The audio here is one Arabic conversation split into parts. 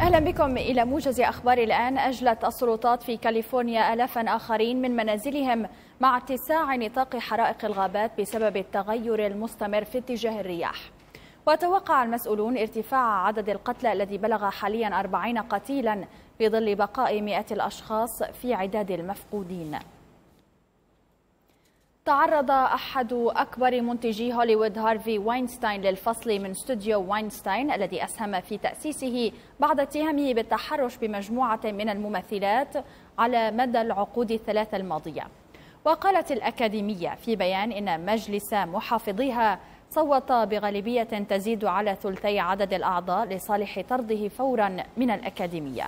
اهلا بكم الى موجز اخبار الان اجلت السلطات في كاليفورنيا الافا اخرين من منازلهم مع اتساع نطاق حرائق الغابات بسبب التغير المستمر في اتجاه الرياح. وتوقع المسؤولون ارتفاع عدد القتلى الذي بلغ حاليا 40 قتيلا في ظل بقاء مئات الاشخاص في عداد المفقودين. تعرض أحد أكبر منتجي هوليوود هارفي واينستاين للفصل من استوديو واينستاين الذي أسهم في تأسيسه بعد اتهامه بالتحرش بمجموعة من الممثلات على مدى العقود الثلاثة الماضية وقالت الأكاديمية في بيان إن مجلس محافظيها صوت بغالبية تزيد على ثلثي عدد الأعضاء لصالح طرده فورا من الأكاديمية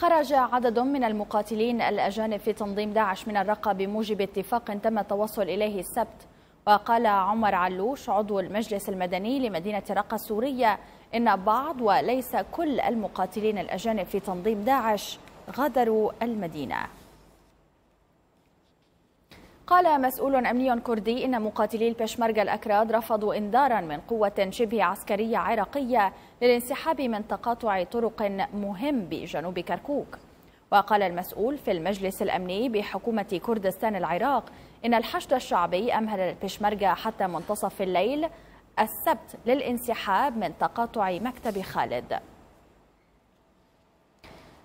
خرج عدد من المقاتلين الأجانب في تنظيم داعش من الرقة بموجب اتفاق تم التوصل إليه السبت وقال عمر علوش عضو المجلس المدني لمدينة رقة السورية إن بعض وليس كل المقاتلين الأجانب في تنظيم داعش غادروا المدينة قال مسؤول أمني كردي إن مقاتلي البشمركة الأكراد رفضوا إنذارا من قوة شبه عسكرية عراقية للانسحاب من تقاطع طرق مهم بجنوب كركوك وقال المسؤول في المجلس الأمني بحكومة كردستان العراق إن الحشد الشعبي أمهل البشمركة حتى منتصف الليل السبت للانسحاب من تقاطع مكتب خالد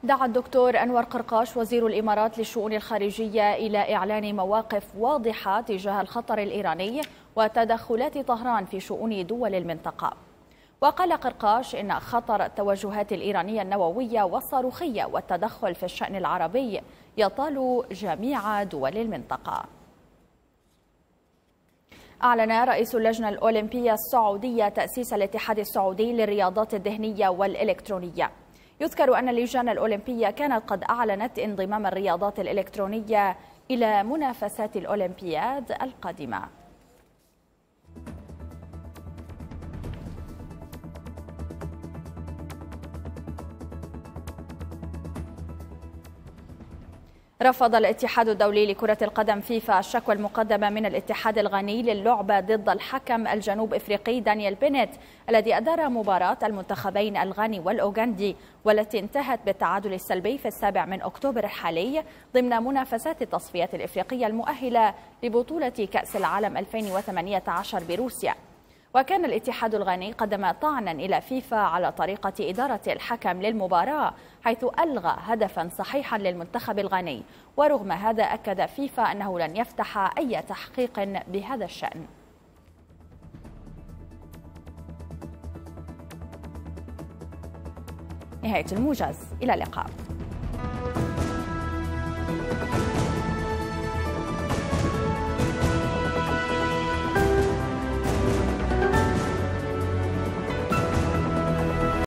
دعا الدكتور أنور قرقاش وزير الإمارات للشؤون الخارجية إلى إعلان مواقف واضحة تجاه الخطر الإيراني وتدخلات طهران في شؤون دول المنطقة وقال قرقاش إن خطر التوجهات الإيرانية النووية والصاروخية والتدخل في الشأن العربي يطال جميع دول المنطقة أعلن رئيس اللجنة الأولمبية السعودية تأسيس الاتحاد السعودي للرياضات الذهنية والإلكترونية يذكر أن اللجان الأولمبية كانت قد أعلنت انضمام الرياضات الإلكترونية إلى منافسات الأولمبياد القادمة رفض الاتحاد الدولي لكرة القدم فيفا الشكوى المقدمة من الاتحاد الغاني للعبة ضد الحكم الجنوب إفريقي دانيال بينيت الذي أدار مباراة المنتخبين الغاني والأوغندي والتي انتهت بالتعادل السلبي في السابع من أكتوبر الحالي ضمن منافسات التصفيات الإفريقية المؤهلة لبطولة كأس العالم 2018 بروسيا وكان الاتحاد الغاني قدم طعنا إلى فيفا على طريقة إدارة الحكم للمباراة حيث ألغى هدفا صحيحا للمنتخب الغاني ورغم هذا أكد فيفا أنه لن يفتح أي تحقيق بهذا الشأن نهاية الموجز إلى اللقاء